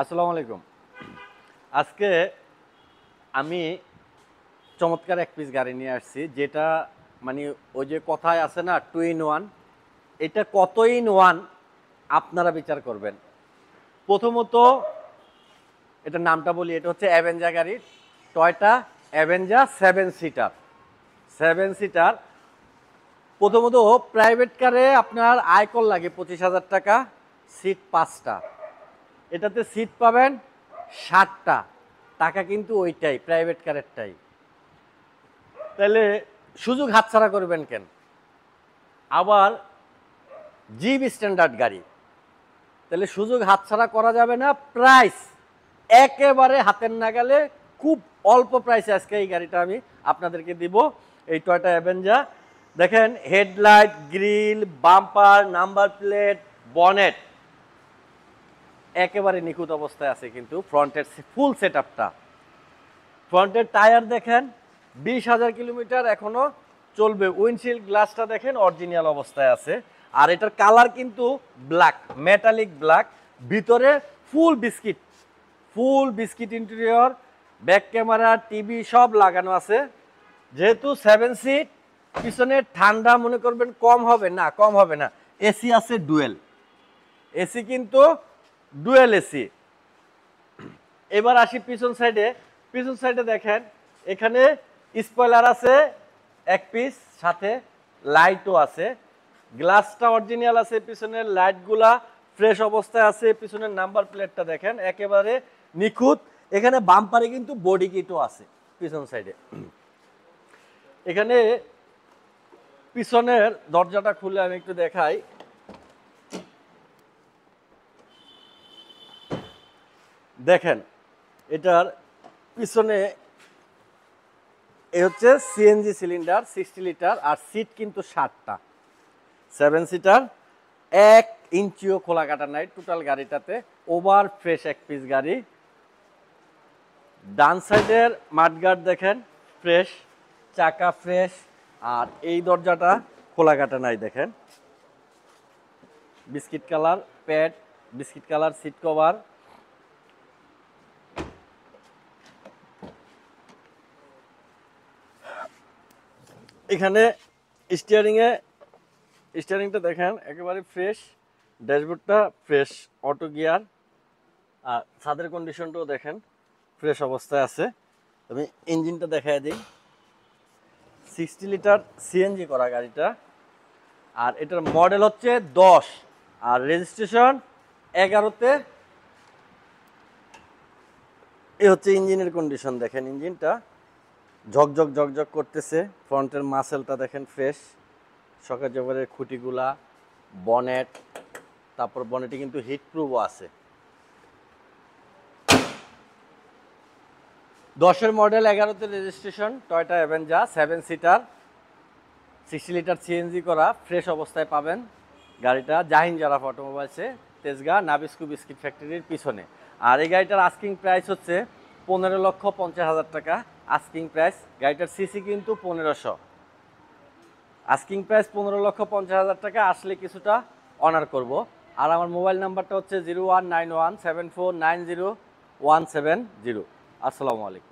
আসসালামু আলাইকুম আজকে আমি চমৎকার এক পিস গাড়ি নিয়ে আসছি যেটা মানে ওই যে কথায় আছে না টু ইন ওয়ান এটা কত ইন ওয়ান আপনারা বিচার করবেন প্রথমত এটা নামটা বলি এটা হচ্ছে অ্যাভেঞ্জা গাড়ি Toyota Avanza seven seater seven seater প্রথমত প্রাইভেট কারে আপনার আয়কর লাগে পঁচিশ হাজার টাকা সিট পাঁচটা এটাতে সিট পাবেন সাতটা টাকা কিন্তু ওইটাই প্রাইভেট কারেরটাই তাহলে সুযোগ হাতছাড়া করবেন কেন আবার জিপ স্ট্যান্ডার্ড গাড়ি তাহলে সুযোগ হাতছাড়া করা যাবে না প্রাইস একেবারে হাতের নাগালে খুব অল্প প্রাইসে আজকে এই গাড়িটা আমি আপনাদেরকে দিব এই টয়টা অ্যাভেঞ্জা দেখেন headlight grille bumper number plate bonnet একেবারে নিখুঁত অবস্থায় আছে কিন্তু ফ্রন্টের ফুল সেট আপটা ফ্রন্টের টায়ার দেখেন বিশ হাজার কিলোমিটার এখনও চলবে উইন্ডশিল্ড গ্লাসটা দেখেন অরিজিনাল অবস্থায় আছে আর এটার কালার কিন্তু ব্ল্যাক মেটালিক ব্ল্যাক ভিতরে full biscuit full biscuit interior back camera TV সব লাগানো আছে যেহেতু সেভেন সিট পিছনে ঠান্ডা মনে করবেন কম হবে না কম হবে না এসি আছে ডুয়েল এসি কিন্তু ডুয়েল এসি এবার আসি পিছন সাইডে পিছন সাইডে দেখেন এখানে স্পয়লার আছে এক পিস সাথে লাইটও আছে গ্লাসটা অরিজিনাল আছে পিছনের লাইটগুলা ফ্রেশ অবস্থায় আছে পিছনের নাম্বার প্লেটটা দেখেন একেবারে নিখুঁত এখানে বাম্পারে কিন্তু বডি কিটও আছে পিছন সাইডে এখানে পিছনের দরজাটা খুলে আমি একটু দেখাই দেখেন এটার পিছনে এ হচ্ছে সিএনজি সিলিন্ডার সিক্সটি লিটার আর সিট কিন্তু ষাটটা সেভেন সিটার এক ইঞ্চিও খোলা কাটা নাই টোটাল গাড়িটাতে ওভার ফ্রেশ এক পিস গাড়ি ডান সাইডের মাঠগার্ড দেখেন ফ্রেশ চাকা ফ্রেশ আর এই দরজাটা খোলা কাটা নাই দেখেন biscuit colour pad biscuit colour seat cover এখানে স্টিয়ারিংয়ে স্টিয়ারিংটা দেখেন একেবারে ফ্রেশ ড্যাশবোর্ডটা ফ্রেশ অটো গিয়ার আর ছাদের কন্ডিশনটাও দেখেন ফ্রেশ অবস্থায় আছে আমি ইঞ্জিনটা দেখাই দিই সিক্সটি লিটার সিএনজি করা গাড়িটা আর এটার মডেল হচ্ছে দশ আর রেজিস্ট্রেশন এগারোতে এ হচ্ছে ইঞ্জিনের কন্ডিশন দেখেন ইঞ্জিনটা ঝকঝক ঝকঝক করতেছে ফ্রন্টের মাসেলটা দেখেন ফ্রেশ সকাল জবরের খুঁটিগুলা বনেট তারপর বনেটে কিন্তু হিট প্রুফও আছে দশের মডেল এগারোতে registration Toyota Avanza seven seater sixty litre CNG করা ফ্রেশ অবস্থায় পাবেন গাড়িটা জাহিন জারাফ অটোমোবাইলসে তেজগা নাবিস্কু বিস্কিট ফ্যাক্টরির পিছনে আর এই গাড়িটার আস্কিং প্রাইস হচ্ছে পনেরো লক্ষ পঞ্চাশ হাজার টাকা আস্কিং প্রাইস গাড়িটার সিসি কিন্তু পনেরোশো আস্কিং প্রাইস পনেরো লক্ষ পঞ্চাশ হাজার টাকা আসলে কিছুটা অনার করব আর আমার মোবাইল নাম্বারটা হচ্ছে zero one nine one seven four nine zero one seven zero আসসালামু আলাইকুম